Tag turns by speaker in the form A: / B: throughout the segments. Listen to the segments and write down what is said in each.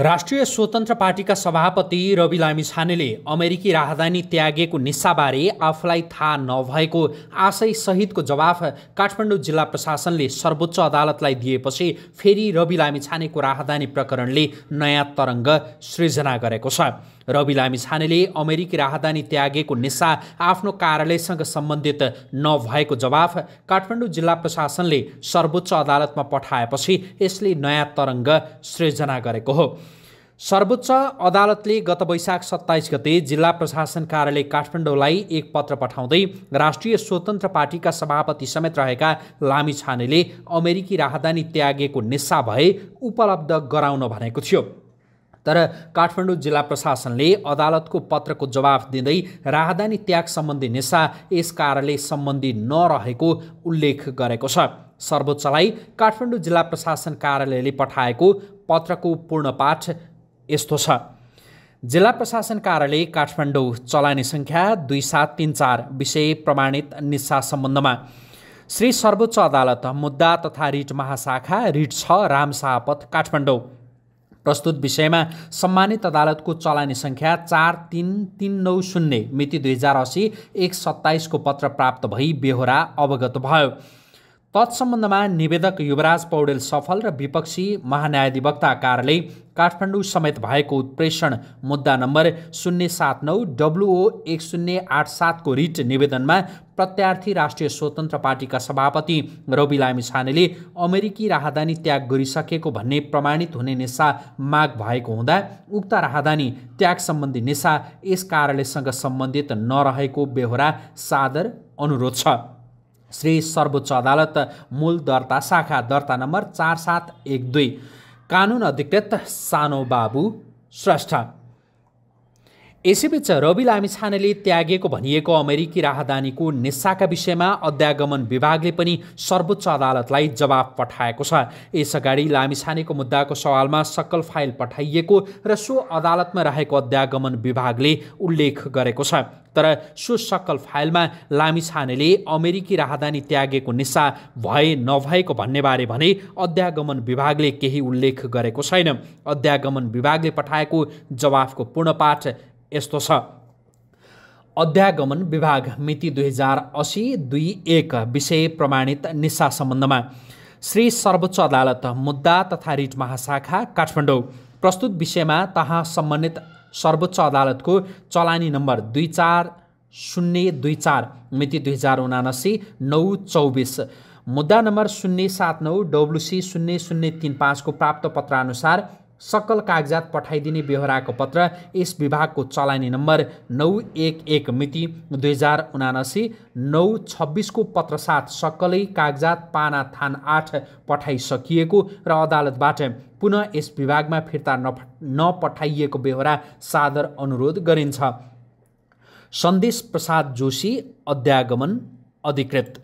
A: राष्ट्रिय स्वतन्त्र पार्टीका सभापति रवि लामिछानेले अमेरिकी राहदानी त्यागेको निस्साबारे आफूलाई थाहा नभएको सहितको जवाफ काठमाडौँ जिल्ला प्रशासनले सर्वोच्च अदालतलाई दिएपछि फेरि रवि लामिछानेको राहदानी प्रकरणले नयाँ तरङ्ग सृजना गरेको छ रवि लामिछानेले अमेरिकी राहदानी त्यागेको निशा आफ्नो कार्यालयसँग सम्बन्धित नभएको जवाफ काठमाडौँ जिल्ला प्रशासनले सर्वोच्च अदालतमा पठाएपछि यसले नयाँ तरङ्ग सृजना गरेको हो सर्वोच्च अदालतले गत वैशाख सत्ताइस गते जिल्ला प्रशासन कार्यालय काठमाडौँलाई एक पत्र पठाउँदै राष्ट्रिय स्वतन्त्र पार्टीका सभापति समेत रहेका लामी छानेले अमेरिकी राहदानी त्यागेको निस्सा भए उपलब्ध गराउन भनेको थियो तर काठमाडौँ जिल्ला प्रशासनले अदालतको पत्रको जवाफ दिँदै राहदानी त्याग सम्बन्धी निशा यस कार्यालय सम्बन्धी नरहेको उल्लेख गरेको छ सर्वोच्चलाई काठमाडौँ जिल्ला प्रशासन कार्यालयले पठाएको पत्रको पूर्ण पाठ यस्तो छ जिल्ला प्रशासन कार्यालय काठमाडौँ चलानी सङ्ख्या दुई सात तिन चार विषय प्रमाणित निशा सम्बन्धमा श्री सर्वोच्च अदालत मुद्दा तथा रिट महाशाखा रिट छ रामशाहपथ काठमाडौँ प्रस्तुत विषयमा सम्मानित अदालतको चलानी सङ्ख्या चार तिन तिन नौ शून्य मिति दुई हजार असी एक सत्ताइसको पत्र प्राप्त भई बेहोरा अवगत भयो तत्सम्बन्धमा निवेदक युवराज पौडेल सफल र विपक्षी महान्यायाधिवक्ता कार्यालय काठमाडौँ समेत भएको उत्प्रेषण मुद्दा नम्बर शून्य सात नौ डब्लुओ एक शून्य आठ सातको रिट निवेदनमा प्रत्यार्थी राष्ट्रिय स्वतन्त्र पार्टीका सभापति रवि लामी लामिछानेले अमेरिकी राहदानी त्याग गरिसकेको भन्ने प्रमाणित हुने निशा माग भएको हुँदा उक्त राहदानी त्याग सम्बन्धी नेसा यस कार्यालयसँग सम्बन्धित नरहेको बेहोरा सादर अनुरोध छ श्री सर्वोच्च अदालत मूल दर्ता शाखा दर्ता नम्बर चार सात एक दुई कानुन अधिकृत सानो बाबु श्रेष्ठ यसैबीच रवि लामिछानेले त्यागेको भनिएको अमेरिकी राहदानीको निस्साका विषयमा अध्यागमन विभागले पनि सर्वोच्च अदालतलाई जवाब पठाएको छ यसअगाडि लामिछानेको मुद्दाको सवालमा सकल फाइल पठाइएको र सो अदालतमा रहेको अध्यागमन विभागले उल्लेख गरेको छ तर सो सकल फाइलमा लामिछानेले अमेरिकी राहदानी त्यागेको निस्सा भए नभएको भन्नेबारे भने अध्यागमन विभागले केही उल्लेख गरेको छैन अध्यागमन विभागले पठाएको जवाफको पूर्णपाठ यस्तो छ अध्यागमन विभाग मिति दुई हजार असी दुई एक विषय प्रमाणित निशा सम्बन्धमा श्री सर्वोच्च अदालत मुद्दा तथा रिट महाशाखा काठमाडौँ प्रस्तुत विषयमा तहाँ सम्बन्धित सर्वोच्च अदालतको चलानी नम्बर दुई चार शून्य दुई चार मिति दुई हजार उनासी नौ चौबिस मुद्दा नम्बर शून्य सात नौ डब्लुसी शून्य शून्य तिन पाँचको प्राप्त पत्रानुसार सकल कागजात पठाइदिने बेहोराको पत्र यस विभागको चलानी नम्बर नौ एक एक मिति दुई हजार उनासी नौ छब्बिसको पत्रसाथ सकलै कागजात पाना थान आठ पठाइसकिएको र अदालतबाट पुनः यस विभागमा फिर्ता नप नपठाइएको बेहोरा सादर अनुरोध गरिन्छ सन्देश प्रसाद जोशी अध्यागमन अधिकृत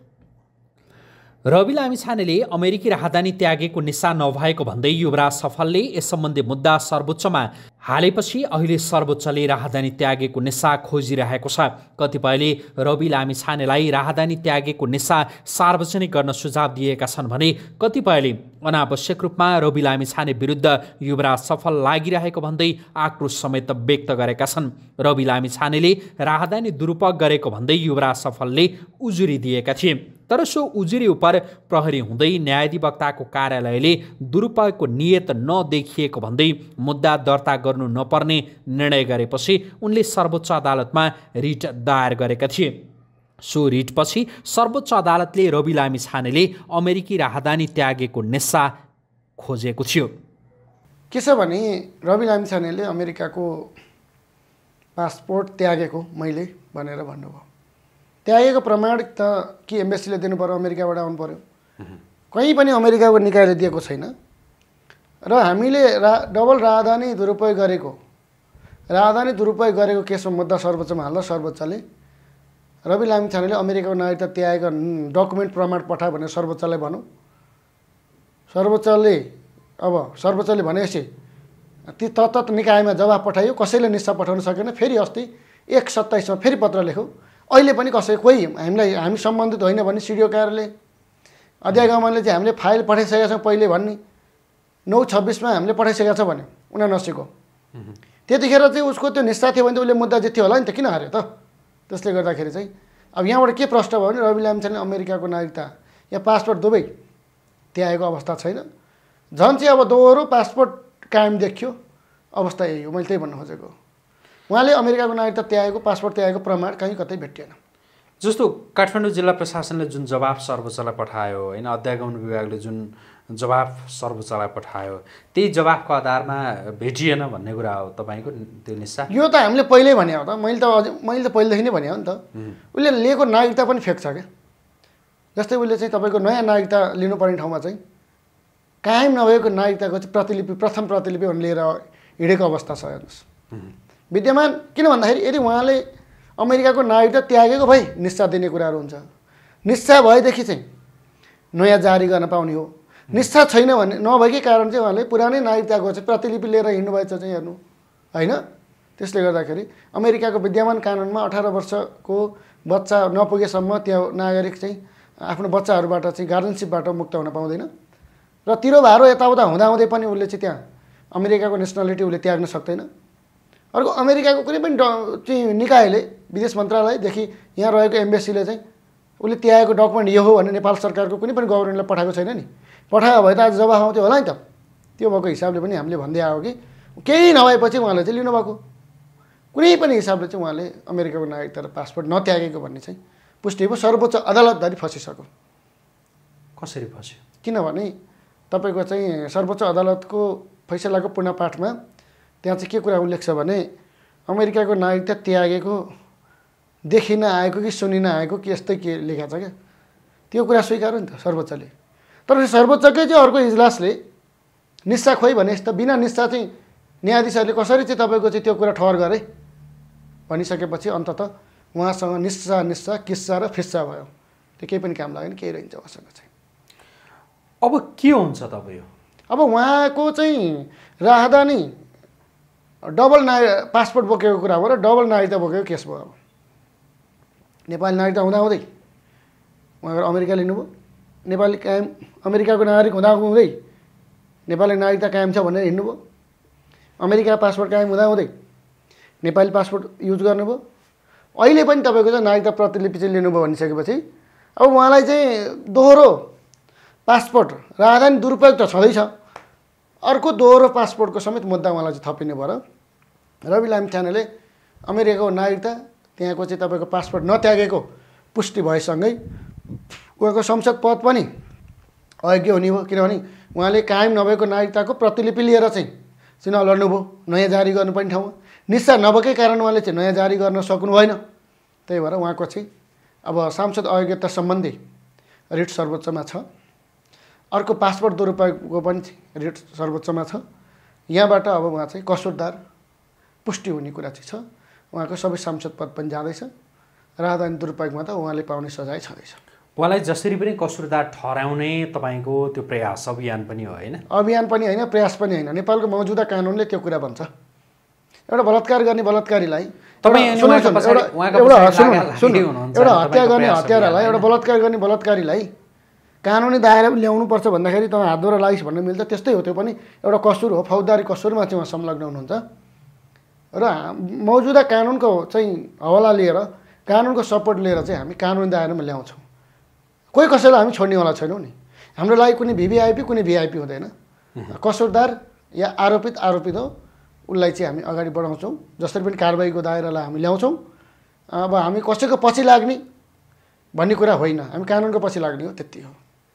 A: रवि लामिछानेले अमेरिकी राहदानी त्यागेको निशा नभएको भन्दै युवराज सफलले यस सम्बन्धी मुद्दा सर्वोच्चमा हालेपछि अहिले सर्वोच्चले राहदानी त्यागेको नेसा खोजिरहेको छ कतिपयले रवि लामी छानेलाई राहदानी त्यागेको नेसा सार्वजनिक गर्न सुझाव दिएका छन् भने कतिपयले अनावश्यक रूपमा रवि लामी छाने विरुद्ध युवराज सफल लागिरहेको भन्दै आक्रोश समेत व्यक्त गरेका छन् रवि लामी छानेले राहदानी दुरुपयोग गरेको भन्दै युवराज सफलले उजुरी दिएका थिए तर सो उजुरी उप प्रहरी हुँदै न्यायाधिवक्ताको कार्यालयले दुरुपयोगको नियत नदेखिएको भन्दै मुद्दा दर्ता गर्नु नपर्ने निर्णय गरेपछि उनले सर्वोच्च अदालतमा रिट दायर गरेका थिए सो रिटपछि सर्वोच्च अदालतले रवि लामी छानेले अमेरिकी राहदानी त्यागेको नेसा खोजेको थियो के छ भने
B: रवि लामी छानेले अमेरिकाको पासपोर्ट त्यागेको मैले भनेर भन्नुभयो त्यागेको प्रमाण त कि एम्बेसीले दिनु पऱ्यो अमेरिकाबाट आउनु पऱ्यो कहीँ पनि अमेरिकाको निकायले दिएको छैन र हामीले रा डबल राहदानी दुरुपयोग गरेको राहदानी दुरुपयोग गरेको केसमा मुद्दा सर्वोच्चमा हाल्दा सर्वोच्चले रवि लामी छानेले अमेरिकाको नागरिकता त्यागेको डकुमेन्ट प्रमाण पठायो भनेर सर्वोच्चलाई भनौँ सर्वोच्चले अब सर्वोच्चले भनेपछि ती तत्त निकायमा जवाब पठायो कसैले निस्सा पठाउन सकेन फेरि अस्ति एक सत्ताइसमा फेरि पत्र लेखौँ अहिले पनि कसै कोही हामीलाई हामी सम्बन्धित होइन भने सिडिओकारले कार्यालय अध्यागमनले चाहिँ हामीले फाइल पठाइसकेका छौँ पहिले भन्ने नौ छब्बिसमा हामीले पठाइसकेको छ भन्यो नसिको त्यतिखेर चाहिँ उसको त्यो निस्ता थियो भने त उसले मुद्दा जित्थ्यो होला नि त किन हार्यो त त्यसले गर्दाखेरि चाहिँ अब यहाँबाट के प्रश्न भयो भने रवि लामिछाने अमेरिकाको नागरिकता या पासपोर्ट दुवै त्यहाँ अवस्था छैन झन् चाहिँ अब दोहोरो पासपोर्ट कायम देखियो अवस्था यही हो मैले त्यही भन्न खोजेको उहाँले अमेरिकाको नागरिकता त्यागेको पासपोर्ट त्यागेको प्रमाण कहीँ कतै भेटिएन
A: जस्तो काठमाडौँ जिल्ला प्रशासनले जुन जवाब सर्वोच्चलाई पठायो होइन अध्यागमन विभागले जुन जवाफ सर्वोच्चलाई पठायो त्यही जवाफको आधारमा भेटिएन भन्ने कुरा हो तपाईँको त्यो निस्सा
B: यो त हामीले पहिल्यै भने हो त मैले त अझै मैले त पहिलेदेखि नै भने हो नि त उसले लिएको नागरिकता पनि फेक छ क्या जस्तै उसले चाहिँ तपाईँको नयाँ नागरिकता लिनुपर्ने ठाउँमा चाहिँ कायम नभएको नागरिकताको चाहिँ प्रतिलिपि प्रथम प्रतिलिपि प्रतिलिपिहरू लिएर हिँडेको अवस्था छ हेर्नुहोस् विद्यमान किन भन्दाखेरि यदि उहाँले अमेरिकाको नागरिकता त्यागेको भई निस्सा दिने कुराहरू हुन्छ निस्सा भएदेखि चाहिँ नयाँ जारी गर्न पाउने हो निष्ठा छैन भने नभएकै कारण चाहिँ उहाँले पुरानै नागरिकताको चाहिँ प्रतिलिपि लिएर हिँड्नुभएछ चाहिँ हेर्नु होइन त्यसले गर्दाखेरि अमेरिकाको विद्यमान कानुनमा अठार वर्षको बच्चा नपुगेसम्म त्यहाँ नागरिक चाहिँ आफ्नो बच्चाहरूबाट चाहिँ गार्जेनसिपबाट मुक्त हुन पाउँदैन र तिरो भारो यताउता हुँदाहुँदै पनि उसले चाहिँ त्यहाँ अमेरिकाको नेसनालिटी उसले त्याग्न सक्दैन अर्को अमेरिकाको कुनै पनि ड चाहिँ निकायले विदेश मन्त्रालयदेखि यहाँ रहेको एम्बेसीले चाहिँ उसले त्यागेको डकुमेन्ट यो हो भने नेपाल सरकारको कुनै पनि गभर्मेन्टलाई पठाएको छैन नि पठायो भए त आज जवाफ आउँथ्यो होला नि त त्यो भएको हिसाबले पनि हामीले भन्दै आयो कि केही नभएपछि उहाँले चाहिँ लिनुभएको कुनै पनि हिसाबले चाहिँ उहाँले अमेरिकाको नागरिकता र पासपोर्ट नत्यागेको भन्ने चाहिँ पुष्टि भयो सर्वोच्च अदालतधरि फँसिसक्यो कसरी फस्यो किनभने तपाईँको चाहिँ सर्वोच्च अदालतको फैसलाको पाठमा त्यहाँ चाहिँ के कुरा उल्लेख छ भने अमेरिकाको नागरिकता त्यागेको देखिन आएको कि सुनिन आएको कि यस्तै के लेखा छ क्या त्यो कुरा स्वीकार्यो नि त सर्वोच्चले तर सर्वोच्चकै चाहिँ अर्को इजलासले निस्सा खोइ भने यस्तो बिना निस्सा चाहिँ न्यायाधीशहरूले कसरी चाहिँ तपाईँको चाहिँ त्यो कुरा ठहर गरे भनिसकेपछि अन्तत उहाँसँग निस्सा निस्सा किस्सा र फिस्सा भयो त्यो केही पनि काम लागेन केही रहन्छ उहाँसँग चाहिँ अब के हुन्छ तपाईँ अब उहाँको चाहिँ राहदानी डबल नाग पासपोर्ट बोकेको कुरा हो र डबल नागरिकता बोकेको केस भयो अब नेपाली नागरिकता हुँदाहुँदै उहाँ अमेरिका लिनुभयो नेपाली कायम अमेरिकाको नागरिक हुँदै नेपाली नागरिकता कायम छ भनेर हिँड्नुभयो अमेरिका पासपोर्ट कायम हुँदाहुँदै नेपाली पासपोर्ट युज गर्नुभयो अहिले पनि तपाईँको चाहिँ नागरिकता प्रतिलिपि चाहिँ लिनुभयो भनिसकेपछि अब उहाँलाई चाहिँ दोहोरो पासपोर्ट र राजधानी दुरुपयोग त छँदैछ अर्को दोहोरो पासपोर्टको समेत मुद्दा उहाँलाई चाहिँ थपिने भएर रवि लामिछानेले अमेरिकाको नागरिकता त्यहाँको चाहिँ तपाईँको पासपोर्ट नत्यागेको पुष्टि भएसँगै उहाँको संसद पद पनि अयोग्य हुने हो किनभने उहाँले कायम नभएको नागरिकताको प्रतिलिपि लिएर चाहिँ चुनाव लड्नुभयो नयाँ जारी गर्नुपर्ने ठाउँमा निस्सा नभएकै कारण उहाँले चाहिँ नयाँ जारी गर्न सक्नु भएन त्यही भएर उहाँको चाहिँ अब सांसद अयोग्यता सम्बन्धी रिट सर्वोच्चमा छ अर्को पासपोर्ट दुरुपयोगको पनि रिट सर्वोच्चमा छ यहाँबाट अब उहाँ चाहिँ कसुरदार पुष्टि हुने कुरा चाहिँ छ उहाँको सबै सांसद पद पनि जाँदैछ राहदानी दुरुपयोगमा त उहाँले पाउने सजाय छँदैछ
A: उहाँलाई जसरी पनि कसुरदार ठहराउने तपाईँको त्यो प्रयास अभियान पनि हो होइन
B: अभियान पनि होइन प्रयास पनि होइन नेपालको मौजुदा कानुनले त्यो कुरा भन्छ एउटा बलात्कार गर्ने बलात्कारीलाई एउटा हत्या गर्ने हत्यारालाई एउटा बलात्कार गर्ने बलात्कारीलाई कानुनी दायरा ल्याउनुपर्छ भन्दाखेरि तपाईँ हातद्वारा लागिस् भन्नु मिल्छ त्यस्तै हो त्यो पनि एउटा कसुर हो फौजदारी कसुरमा चाहिँ उहाँ संलग्न हुनुहुन्छ र मौजुदा कानुनको चाहिँ हवाला लिएर कानुनको सपोर्ट लिएर चाहिँ हामी कानुनी दायरामा ल्याउँछौँ कोही कसैलाई हामी छोड्नेवाला छैनौँ नि हाम्रो लागि कुनै भिभिआइपी कुनै भिआइपी हुँदैन कसुरदार या आरोपित आरोपित हो उसलाई चाहिँ हामी अगाडि बढाउँछौँ जसरी पनि कारवाहीको दायरालाई हामी ल्याउँछौँ अब हामी कसैको पछि लाग्ने भन्ने कुरा होइन हामी कानुनको पछि लाग्ने हो त्यति हो